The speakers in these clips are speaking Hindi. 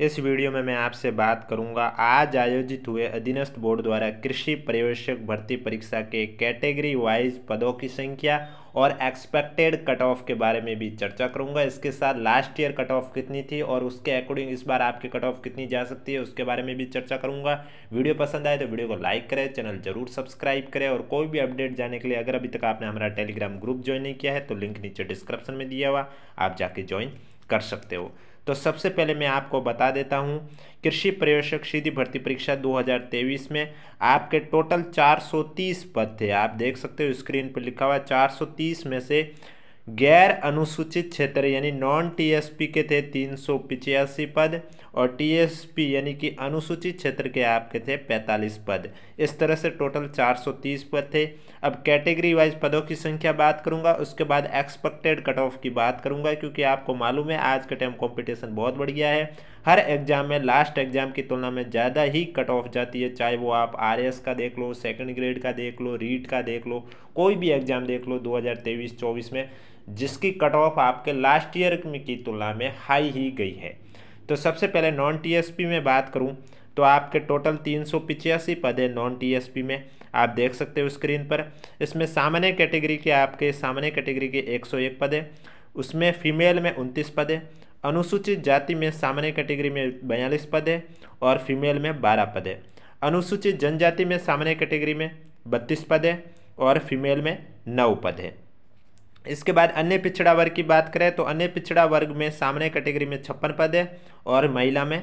इस वीडियो में मैं आपसे बात करूंगा आज आयोजित हुए अधीनस्थ बोर्ड द्वारा कृषि पर्यवेक्षक भर्ती परीक्षा के कैटेगरी वाइज पदों की संख्या और एक्सपेक्टेड कट ऑफ के बारे में भी चर्चा करूंगा इसके साथ लास्ट ईयर कट ऑफ कितनी थी और उसके अकॉर्डिंग इस बार आपकी कट ऑफ कितनी जा सकती है उसके बारे में भी चर्चा करूंगा वीडियो पसंद आए तो वीडियो को लाइक करें चैनल जरूर सब्सक्राइब करें और कोई भी अपडेट जाने के लिए अगर अभी तक आपने हमारा टेलीग्राम ग्रुप ज्वाइन नहीं किया है तो लिंक नीचे डिस्क्रिप्शन में दिया हुआ आप जाके ज्वाइन कर सकते हो तो सबसे पहले मैं आपको बता देता हूँ कृषि प्रवेशक सीधी भर्ती परीक्षा 2023 में आपके टोटल 430 पद थे आप देख सकते हो स्क्रीन पर लिखा हुआ 430 में से गैर अनुसूचित क्षेत्र यानी नॉन टीएसपी के थे तीन सौ पिचासी पद और टीएसपी यानी कि अनुसूचित क्षेत्र के आपके थे पैंतालीस पद इस तरह से टोटल चार सौ तीस पद थे अब कैटेगरी वाइज पदों की संख्या बात करूंगा उसके बाद एक्सपेक्टेड कट ऑफ की बात करूंगा क्योंकि आपको मालूम है आज का टाइम कॉम्पिटिशन बहुत बढ़िया है हर एग्ज़ाम में लास्ट एग्ज़ाम की तुलना में ज़्यादा ही कट ऑफ जाती है चाहे वो आप आर का देख लो सेकेंड ग्रेड का देख लो रीट का देख लो कोई भी एग्ज़ाम देख लो दो हज़ार में जिसकी कट ऑफ आपके लास्ट ईयर की तुलना में हाई ही गई है तो सबसे पहले नॉन टी में बात करूँ तो आपके टोटल तीन पद है नॉन टी में आप देख सकते हो स्क्रीन पर इसमें सामान्य कैटेगरी के आपके सामान्य कैटेगरी के 101 पद है उसमें फीमेल में उनतीस पद है अनुसूचित जाति में सामान्य कैटेगरी में बयालीस पद है और फीमेल में बारह पद है अनुसूचित जनजाति में सामान्य कैटेगरी में बत्तीस पद है और फीमेल में नौ पद है इसके बाद अन्य पिछड़ा वर्ग की बात करें तो अन्य पिछड़ा वर्ग में सामने कैटेगरी में छप्पन पद है और महिला में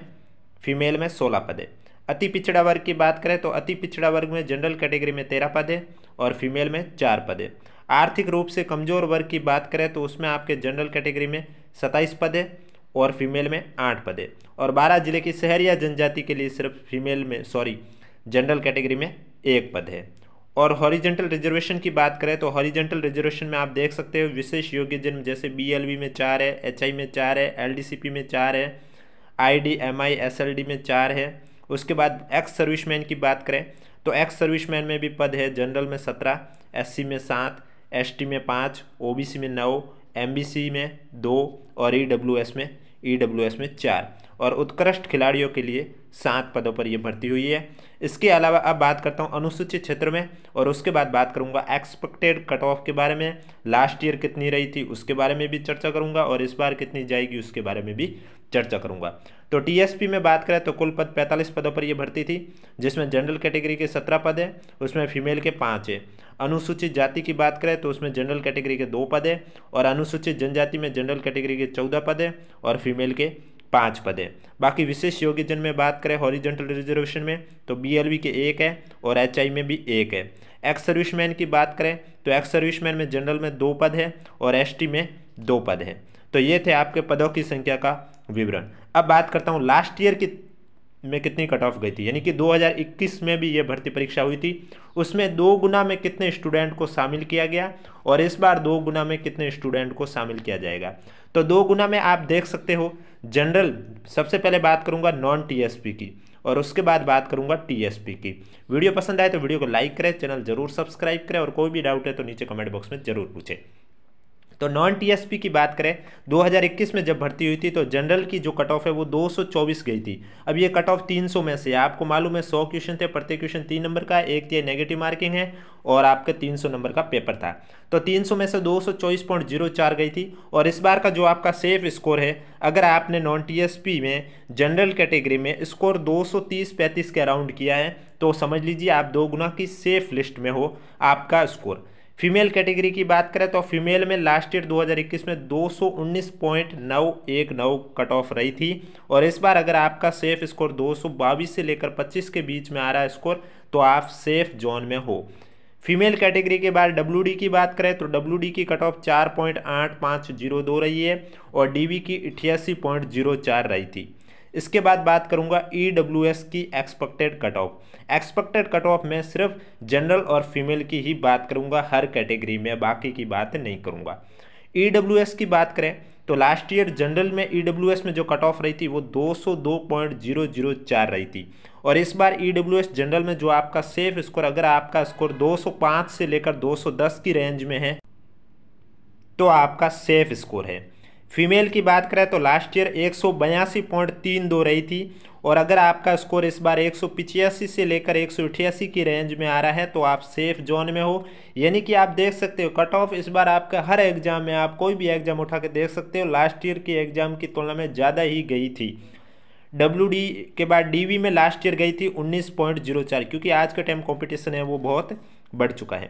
फीमेल में सोलह पद है अति पिछड़ा वर्ग की बात करें तो अति पिछड़ा वर्ग में जनरल कैटेगरी में तेरह पद है और फीमेल में चार पद है आर्थिक रूप से कमज़ोर वर्ग की बात करें तो उसमें आपके जनरल कैटेगरी में सत्ताईस पद है और फीमेल में आठ पदे और बारह जिले की शहर या जनजाति के लिए सिर्फ फीमेल में सॉरी जनरल कैटेगरी में एक पद है और हॉरिजेंटल रिजर्वेशन की बात करें तो हॉरिजेंटल रिजर्वेशन में आप देख सकते हो विशेष योग्य जन्म जैसे बीएलवी में चार है एचआई में चार है एलडीसीपी में चार है आईडी एमआई एसएलडी में चार है उसके बाद एक्स सर्विसमैन की बात करें तो एक्स सर्विसमैन में भी पद है जनरल में सत्रह एस में सात एस में पाँच ओ में नौ एम में दो और ई e में ई डब्ल्यू एस में चार और उत्कृष्ट खिलाड़ियों के लिए सात पदों पर ये भर्ती हुई है इसके अलावा अब बात करता हूँ अनुसूचित क्षेत्र में और उसके बाद बात करूँगा एक्सपेक्टेड कट ऑफ के बारे में लास्ट ईयर कितनी रही थी उसके बारे में भी चर्चा करूँगा और इस बार कितनी जाएगी उसके बारे में भी चर्चा करूंगा तो टी में बात करें तो कुल पद पैंतालीस पदों पर यह भर्ती थी जिसमें जनरल कैटेगरी के सत्रह पद हैं उसमें फीमेल के पाँच है अनुसूचित जाति की बात करें तो उसमें जनरल कैटेगरी के दो पद हैं और अनुसूचित जनजाति में जनरल कैटेगरी के चौदह पद हैं और फीमेल के पाँच पद है बाकी विशेष योग्यजन में बात करें हॉरिजेंटल रिजर्वेशन में तो बी के एक है और एच में भी एक है एक्स सर्विसमैन की बात करें तो एक्स सर्विसमैन में जनरल में दो पद है और एस में दो पद हैं तो ये थे आपके पदों की संख्या का विवरण अब बात करता हूँ लास्ट ईयर की में कितनी कट ऑफ गई थी यानी कि 2021 में भी ये भर्ती परीक्षा हुई थी उसमें दो गुना में कितने स्टूडेंट को शामिल किया गया और इस बार दो गुना में कितने स्टूडेंट को शामिल किया जाएगा तो दो गुना में आप देख सकते हो जनरल सबसे पहले बात करूंगा नॉन टीएसपी की और उसके बाद बात करूंगा टीएसपी की वीडियो पसंद आए तो वीडियो को लाइक करें चैनल जरूर सब्सक्राइब करें और कोई भी डाउट है तो नीचे कमेंट बॉक्स में जरूर पूछें तो नॉन टीएसपी की बात करें 2021 में जब भर्ती हुई थी तो जनरल की जो कट ऑफ है वो 224 गई थी अब ये कट ऑफ 300 में से आपको मालूम है 100 क्वेश्चन थे प्रत्येक क्वेश्चन तीन नंबर का एक थे नेगेटिव मार्किंग है और आपका 300 नंबर का पेपर था तो 300 में से दो गई थी और इस बार का जो आपका सेफ स्कोर है अगर आपने नॉन टी में जनरल कैटेगरी में स्कोर दो सौ के अराउंड किया है तो समझ लीजिए आप दो गुना की सेफ लिस्ट में हो आपका स्कोर फीमेल कैटेगरी की बात करें तो फीमेल में लास्ट ईयर 2021 में दो 219.919 कट ऑफ रही थी और इस बार अगर आपका सेफ स्कोर दो से लेकर 25 के बीच में आ रहा है स्कोर तो आप सेफ जोन में हो फीमेल कैटेगरी के बाद डब्ल्यू की बात करें तो डब्ल्यू की कट ऑफ चार पॉइंट आठ पाँच जीरो दो रही है और डी की अठासी पॉइंट जीरो चार रही थी इसके बाद बात करूंगा ई e की expected cut off expected cut off में सिर्फ जनरल और फीमेल की ही बात करूंगा हर कैटेगरी में बाकी की बात नहीं करूंगा ई e की बात करें तो लास्ट ईयर जनरल में ई e में जो कट ऑफ रही थी वो 202.004 रही थी और इस बार ई जनरल में जो आपका सेफ स्कोर अगर आपका स्कोर 205 से लेकर 210 की रेंज में है तो आपका सेफ स्कोर है फीमेल की बात करें तो लास्ट ईयर एक सौ बयासी पॉइंट तीन दो रही थी और अगर आपका स्कोर इस बार एक सौ पिचासी से लेकर एक सौ अठासी की रेंज में आ रहा है तो आप सेफ जोन में हो यानी कि आप देख सकते हो कट ऑफ इस बार आपका हर एग्ज़ाम में आप कोई भी एग्ज़ाम उठा के देख सकते हो लास्ट ईयर की एग्ज़ाम की तुलना में ज़्यादा ही गई थी डब्ल्यू डी के बाद डी में लास्ट ईयर गई थी उन्नीस पॉइंट जीरो चार क्योंकि आज का टाइम कॉम्पिटिशन है वो बहुत बढ़ चुका है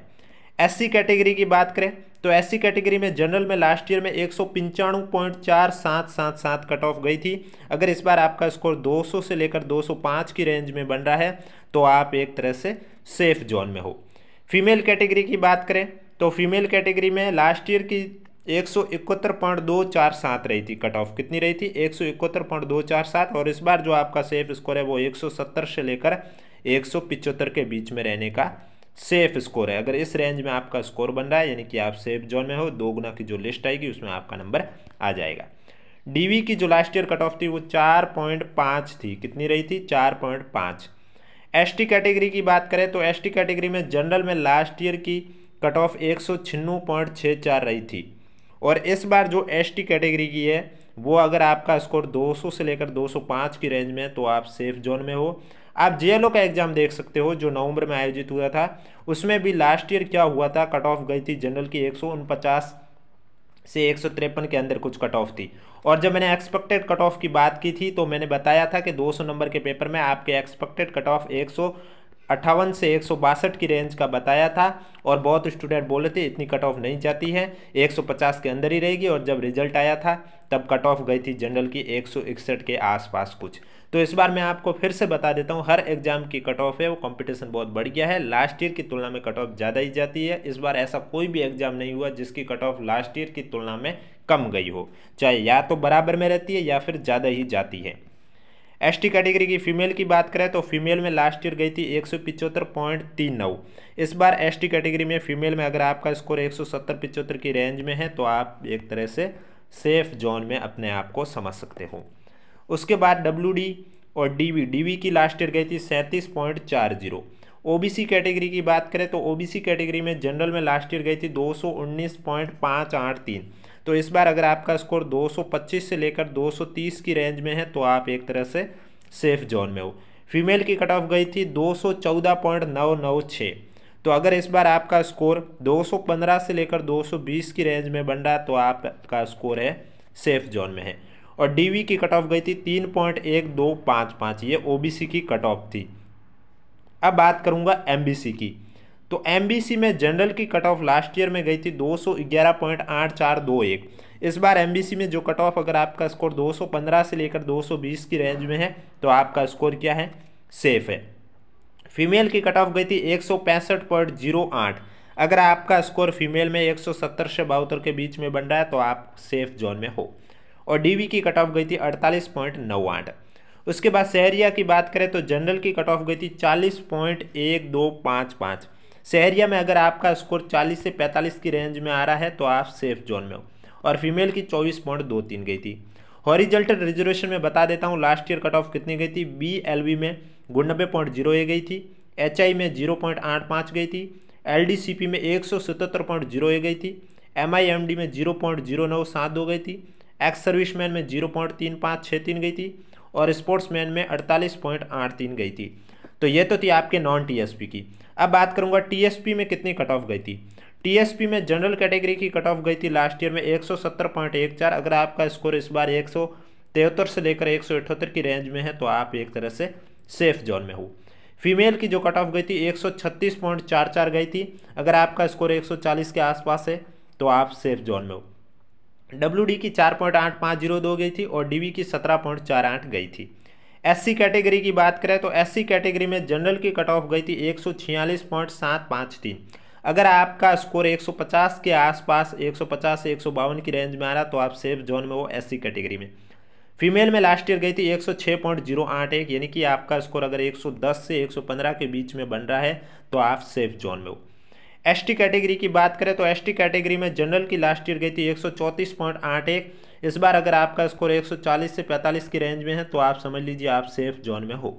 एस कैटेगरी की बात करें तो एस कैटेगरी में जनरल में लास्ट ईयर में एक सौ कट ऑफ गई थी अगर इस बार आपका स्कोर 200 से लेकर 205 की रेंज में बन रहा है तो आप एक तरह से सेफ जोन में हो फीमेल कैटेगरी की बात करें तो फीमेल कैटेगरी में लास्ट ईयर की एक सौ इकहत्तर पॉइंट दो चार सात रही थी कट ऑफ कितनी रही थी एक सौ इकहत्तर पॉइंट दो चार सात और इस बार जो आपका सेफ स्कोर है वो एक सौ सत्तर से लेकर एक सौ पिचहत्तर के बीच में रहने का सेफ स्कोर है अगर इस रेंज में आपका स्कोर बन रहा है यानी कि आप सेफ जोन में हो दो गुना की जो लिस्ट आएगी उसमें आपका नंबर आ जाएगा डी की जो लास्ट ईयर कट ऑफ थी वो चार पॉइंट पाँच थी कितनी रही थी चार पॉइंट पाँच एस टी कैटेगरी की बात करें तो एस टी कैटेगरी में जनरल में लास्ट ईयर की कट ऑफ एक सौ छिन्नू पॉइंट छः चार रही थी और इस बार जो एस टी कैटेगरी की है वो अगर आपका स्कोर दो सौ से लेकर दो सौ पाँच की रेंज में है तो आप सेफ जोन में हो आप जे का एग्जाम देख सकते हो जो नवंबर में आयोजित हुआ था उसमें भी लास्ट ईयर क्या हुआ था कट ऑफ गई थी जनरल की एक से एक के अंदर कुछ कट ऑफ थी और जब मैंने एक्सपेक्टेड कट ऑफ की बात की थी तो मैंने बताया था कि 200 नंबर के पेपर में आपके एक्सपेक्टेड कट ऑफ एक अट्ठावन से एक की रेंज का बताया था और बहुत स्टूडेंट बोले थे इतनी कट ऑफ नहीं जाती है 150 के अंदर ही रहेगी और जब रिजल्ट आया था तब कट ऑफ गई थी जनरल की एक के आसपास कुछ तो इस बार मैं आपको फिर से बता देता हूँ हर एग्जाम की कट ऑफ है वो कंपटीशन बहुत बढ़ गया है लास्ट ईयर की तुलना में कट ऑफ ज़्यादा ही जाती है इस बार ऐसा कोई भी एग्जाम नहीं हुआ जिसकी कट ऑफ लास्ट ईयर की तुलना में कम गई हो चाहे या तो बराबर में रहती है या फिर ज़्यादा ही जाती है एस टी कैटेगरी की फीमेल की बात करें तो फीमेल में लास्ट ईयर गई थी एक सौ पिचहत्तर पॉइंट तीन नौ इस बार एस टी कैटेगरी में फीमेल में अगर आपका स्कोर एक सौ सत्तर पिचहत्तर की रेंज में है तो आप एक तरह से सेफ जोन में अपने आप को समझ सकते हो उसके बाद डब्ल्यू और डीवी डीवी की लास्ट ईयर गई थी सैंतीस पॉइंट चार जीरो ओ कैटेगरी की बात करें तो ओ कैटेगरी में जनरल में लास्ट ईयर गई थी दो सौ उन्नीस पॉइंट पाँच आठ तीन तो इस बार अगर आपका स्कोर दो सौ पच्चीस से लेकर दो सौ तीस की रेंज में है तो आप एक तरह से सेफ जोन में हो फीमेल की कट ऑफ गई थी छः तो अगर इस बार आपका स्कोर पंद्रह से लेकर बीस की रेंज में बन रहा तो आपका स्कोर है सेफ जोन में है और डीवी की कट ऑफ गई थी तीन पॉइंट एक दो पाँच पाँच ये ओबीसी की कट ऑफ थी अब बात करूंगा एमबीसी की तो एमबीसी में जनरल की कट ऑफ लास्ट ईयर में गई थी दो सौ ग्यारह पॉइंट आठ चार दो एक इस बार एमबीसी में जो कट ऑफ अगर आपका स्कोर दो सौ पंद्रह से लेकर दो सौ बीस की रेंज में है तो आपका स्कोर क्या है सेफ है फीमेल की कट ऑफ गई थी एक अगर आपका स्कोर फीमेल में 170 से बहत्तर के बीच में बन रहा है तो आप सेफ जोन में हो और डीवी की कट ऑफ गई थी अड़तालीस पॉइंट नौ आठ उसके बाद शहरिया की बात करें तो जनरल की कट ऑफ गई थी चालीस पॉइंट एक दो पाँच पाँच शहरिया में अगर आपका स्कोर चालीस से पैंतालीस की रेंज में आ रहा है तो आप सेफ जोन में हो और फीमेल की चौबीस पॉइंट दो तीन गई थी हॉरिजल्टल रिजर्वेशन में बता देता हूँ लास्ट ईयर कट ऑफ कितनी गई थी बी एल वी में गुनबे पॉइंट जीरो ए गई थी एच आई में जीरो पॉइंट आठ पाँच गई थी एल डी सी पी में एक सौ सतहत्तर पॉइंट जीरो ए गई थी एम आई एम डी में जीरो पॉइंट जीरो नौ सात दो गई थी एक्स सर्विस मैन में जीरो पॉइंट तीन पाँच छः तीन गई थी और स्पोर्ट्स मैन में अड़तालीस पॉइंट आठ तीन गई थी तो ये तो थी आपके नॉन टीएसपी की अब बात करूँगा टीएसपी में कितनी कट ऑफ गई थी टीएसपी में जनरल कैटेगरी की कट ऑफ गई थी लास्ट ईयर में एक सौ सत्तर पॉइंट एक चार अगर आपका स्कोर इस बार एक सौ तिहत्तर से लेकर एक सौ अठहत्तर की रेंज में है तो आप एक तरह से सेफ जोन में हो फीमेल की जो कट ऑफ गई थी एक सौ छत्तीस पॉइंट चार चार गई थी अगर आपका स्कोर एक सौ चालीस के आसपास है तो आप सेफ जोन में हो डब्ल्यू डी की चार पॉइंट आठ पाँच जीरो दो गई थी और डी वी की सत्रह पॉइंट चार आठ गई थी एससी कैटेगरी की बात करें तो एससी कैटेगरी में जनरल की कट ऑफ गई थी एक सौ छियालीस पॉइंट सात पाँच थी अगर आपका स्कोर एक सौ पचास के आसपास पचास से एक सौ बावन की रेंज में आ रहा तो आप सेफ जोन में हो एससी कैटेगरी में फीमेल में लास्ट ईयर गई थी एक यानी कि आपका स्कोर अगर दस से पंद्रह के बीच में बन रहा है तो आप सेफ जोन में हो एसटी कैटेगरी की बात करें तो एसटी कैटेगरी में जनरल की लास्ट ईयर गई थी एक इस बार अगर आपका स्कोर 140 से 45 की रेंज में है तो आप समझ लीजिए आप सेफ जोन में हो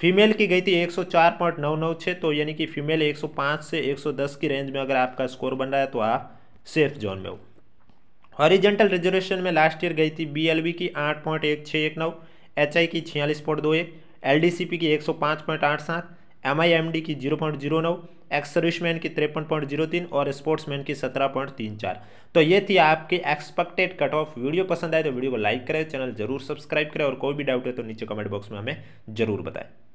फीमेल की गई थी छः तो यानी कि फीमेल 105 से 110 की रेंज में अगर आपका स्कोर बन रहा है तो आप सेफ जोन में हो हॉरिजेंटल रिजर्वेशन में लास्ट ईयर गई थी बी की एच एचआई की छियालीस पॉइंट दो सी पी की 105.87 एमआईएमडी की नौ एक्स सर्विसमैन की तिरपन पॉइंट जीरो तीन और स्पोर्ट्समैन की सत्रह पॉइंट तीन चार तो ये थी आपके एक्सपेक्टेड कट ऑफ वीडियो पसंद आए तो वीडियो को लाइक करें चैनल जरूर सब्सक्राइब करें और कोई भी डाउट है तो नीचे कमेंट बॉक्स में हमें जरूर बताएं